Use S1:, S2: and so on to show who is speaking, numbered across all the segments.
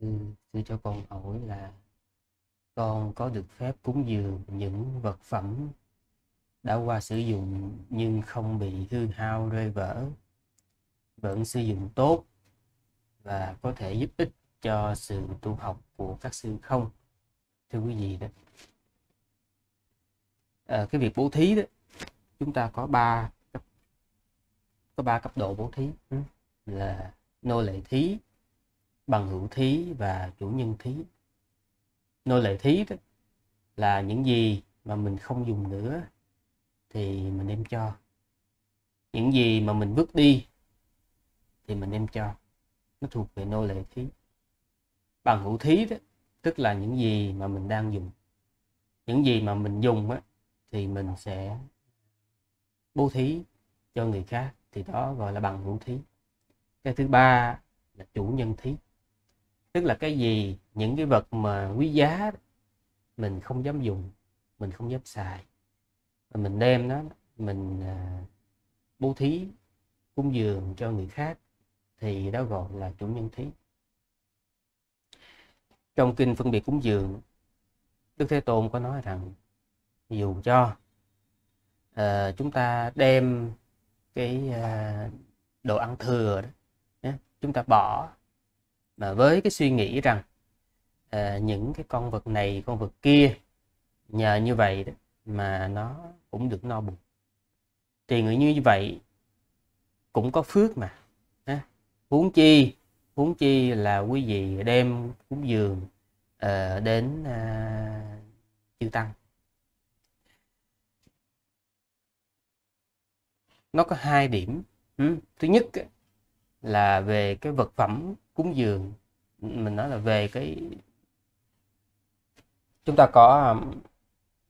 S1: sư ừ, cho con hỏi là con có được phép cúng dường những vật phẩm đã qua sử dụng nhưng không bị hư hao rơi vỡ vẫn sử dụng tốt và có thể giúp ích cho sự tu học của các sư không thưa quý vị đó à, cái việc bố thí đó chúng ta có ba cấp có ba cấp độ bố thí ừ, là nô lệ thí bằng hữu thí và chủ nhân thí nô lệ thí đó là những gì mà mình không dùng nữa thì mình đem cho những gì mà mình vứt đi thì mình đem cho nó thuộc về nô lệ thí bằng hữu thí đó tức là những gì mà mình đang dùng những gì mà mình dùng á, thì mình sẽ bố thí cho người khác thì đó gọi là bằng hữu thí cái thứ ba là chủ nhân thí tức là cái gì những cái vật mà quý giá mình không dám dùng mình không dám xài mà mình đem nó mình à, bố thí cúng dường cho người khác thì đó gọi là chủ nhân thí trong kinh phân biệt cúng dường đức thế tôn có nói rằng dù cho uh, chúng ta đem cái uh, đồ ăn thừa đó chúng ta bỏ mà với cái suy nghĩ rằng à, những cái con vật này con vật kia nhờ như vậy đó, mà nó cũng được no bụng thì người như vậy cũng có phước mà huống chi huống chi là quý vị đem cúng dường à, đến à, chư tăng nó có hai điểm thứ nhất là về cái vật phẩm cúng dường mình nói là về cái chúng ta có um,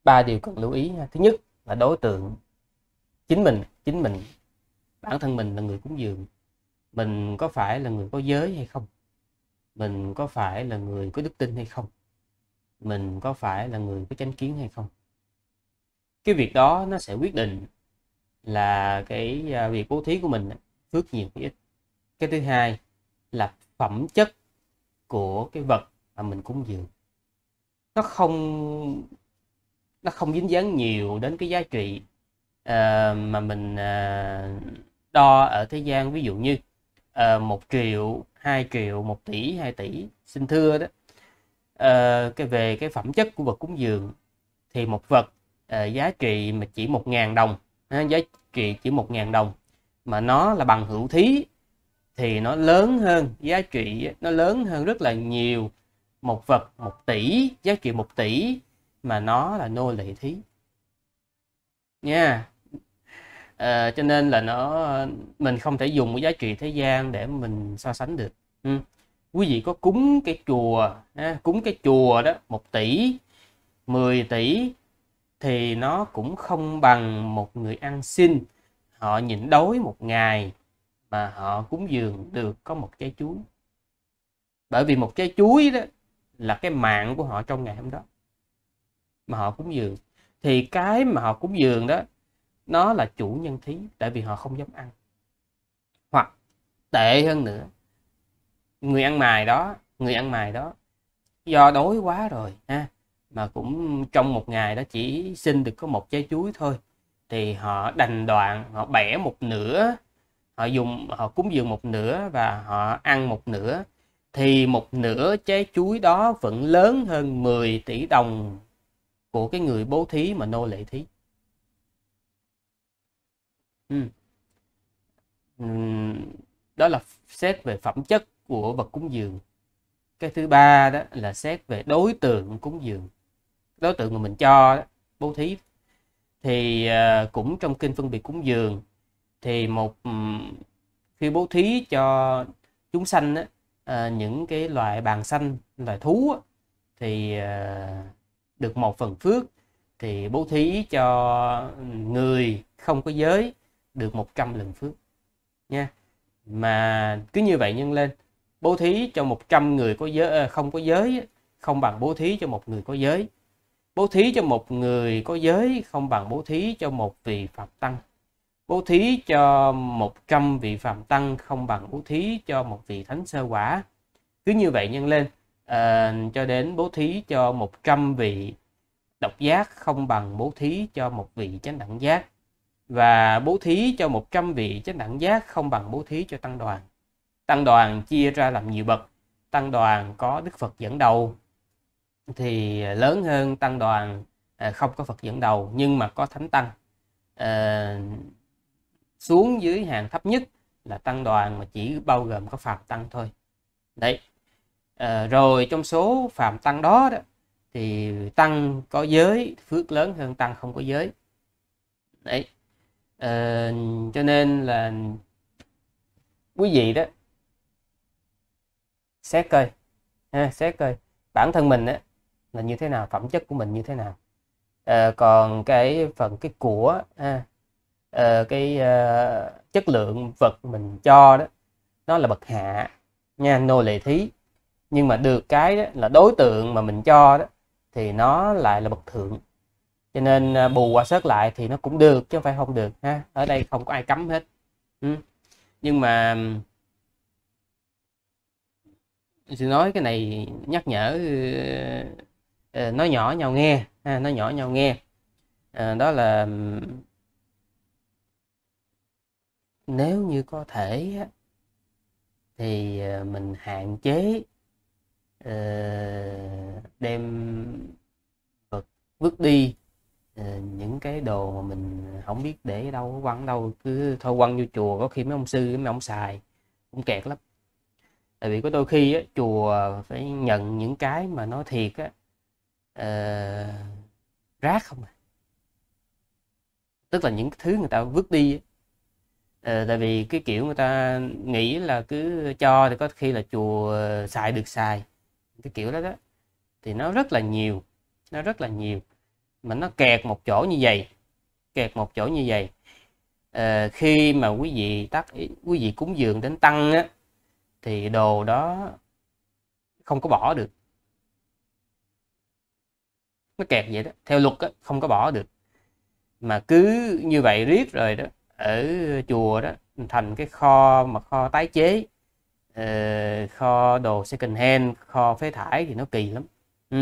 S1: ba điều cần lưu ý thứ nhất là đối tượng chính mình chính mình bản thân mình là người cúng dường mình có phải là người có giới hay không mình có phải là người có đức tin hay không mình có phải là người có chánh kiến hay không cái việc đó nó sẽ quyết định là cái à, việc bố thí của mình phước nhiều hay ít cái thứ hai là phẩm chất của cái vật mà mình cúng dường nó không nó không dính dáng nhiều đến cái giá trị uh, mà mình uh, đo ở thế gian ví dụ như uh, ờ, 1 triệu 2 triệu 1 tỷ 2 tỷ xin thưa đó uh, cái về cái phẩm chất của vật cúng dường thì một vật uh, giá trị mà chỉ 1.000 đồng uh, giá trị chỉ 1.000 đồng mà nó là bằng hữu thí thì nó lớn hơn giá trị nó lớn hơn rất là nhiều một vật một tỷ giá trị một tỷ mà nó là nô lệ thí nha à, cho nên là nó mình không thể dùng cái giá trị thế gian để mình so sánh được ừ. quý vị có cúng cái chùa ha, cúng cái chùa đó một tỷ 10 tỷ thì nó cũng không bằng một người ăn xin họ nhịn đói một ngày mà họ cúng dường được có một trái chuối bởi vì một trái chuối đó là cái mạng của họ trong ngày hôm đó mà họ cúng dường thì cái mà họ cúng dường đó nó là chủ nhân thí tại vì họ không dám ăn hoặc tệ hơn nữa người ăn mài đó người ăn mài đó do đói quá rồi ha mà cũng trong một ngày đó chỉ xin được có một trái chuối thôi thì họ đành đoạn họ bẻ một nửa họ dùng họ cúng dường một nửa và họ ăn một nửa thì một nửa trái chuối đó vẫn lớn hơn 10 tỷ đồng của cái người bố thí mà nô lệ thí. Ừ. Đó là xét về phẩm chất của vật cúng dường. Cái thứ ba đó là xét về đối tượng cúng dường. Đối tượng mà mình cho đó, bố thí thì ờ, cũng trong kinh phân biệt cúng dường thì một khi bố thí cho chúng sanh á, à, những cái loại bàn sanh loài thú á, thì à, được một phần phước thì bố thí cho người không có giới được 100 lần phước nha mà cứ như vậy nhân lên bố thí cho 100 người có giới à, không có giới không bằng bố thí cho một người có giới bố thí cho một người có giới không bằng bố thí cho một vị Phật tăng bố thí cho 100 vị phạm tăng không bằng bố thí cho một vị thánh sơ quả cứ như vậy nhân lên à, cho đến bố thí cho 100 vị độc giác không bằng bố thí cho một vị chánh đẳng giác và bố thí cho 100 vị chánh đẳng giác không bằng bố thí cho tăng đoàn tăng đoàn chia ra làm nhiều bậc tăng đoàn có đức phật dẫn đầu thì lớn hơn tăng đoàn ờ, không có phật dẫn đầu nhưng mà có thánh tăng à, xuống dưới hàng thấp nhất là tăng đoàn mà chỉ bao gồm có phạm tăng thôi đấy à, rồi trong số phạm tăng đó, đó thì tăng có giới phước lớn hơn tăng không có giới đấy à, cho nên là quý vị đó xét coi ha, xét coi bản thân mình á, là như thế nào phẩm chất của mình như thế nào à, còn cái phần cái của ha, uh, cái uh, chất lượng vật mình cho đó nó là bậc hạ nha nô lệ thí nhưng mà được cái đó, là đối tượng mà mình cho đó thì nó lại là bậc thượng cho nên ờ, bù qua sớt lại thì nó cũng được chứ không phải không được ha ở đây không có ai cấm hết ừ. nhưng mà tôi nói cái này nhắc nhở nói nhỏ nhau nghe ha, nói nhỏ nhau nghe đó là nếu như có thể thì ờ, mình hạn chế ờ, đem vật vứt đi ờ, những cái đồ mà mình không biết để đâu quăng đâu cứ thôi quăng vô chùa có khi mấy ông sư mấy ông xài cũng kẹt lắm tại vì có đôi khi á, chùa phải nhận những cái mà nói thiệt á, uh, rác không à tức là những thứ người ta vứt đi Ờ, tại vì cái kiểu người ta nghĩ là cứ cho thì có khi là chùa xài được xài cái kiểu đó đó thì nó rất là nhiều nó rất là nhiều mà nó kẹt một chỗ như vậy kẹt một chỗ như vậy à, khi mà quý vị tác quý vị cúng dường đến tăng á, thì đồ đó không có bỏ được nó kẹt vậy đó theo luật á, không có bỏ được mà cứ như vậy riết rồi đó ở chùa đó thành cái kho mà kho tái chế ờ, kho đồ second hand kho phế thải thì nó kỳ lắm ừ.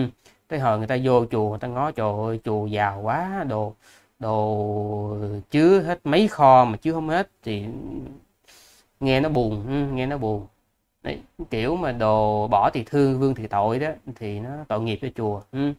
S1: tới hồi người ta vô chùa người ta ngó trời ơi chùa giàu quá đồ đồ chứa hết mấy kho mà chứa không hết thì nghe nó buồn ừ, nghe nó buồn Đấy, kiểu mà đồ bỏ thì thương vương thì tội đó thì nó tội nghiệp cho chùa ừ.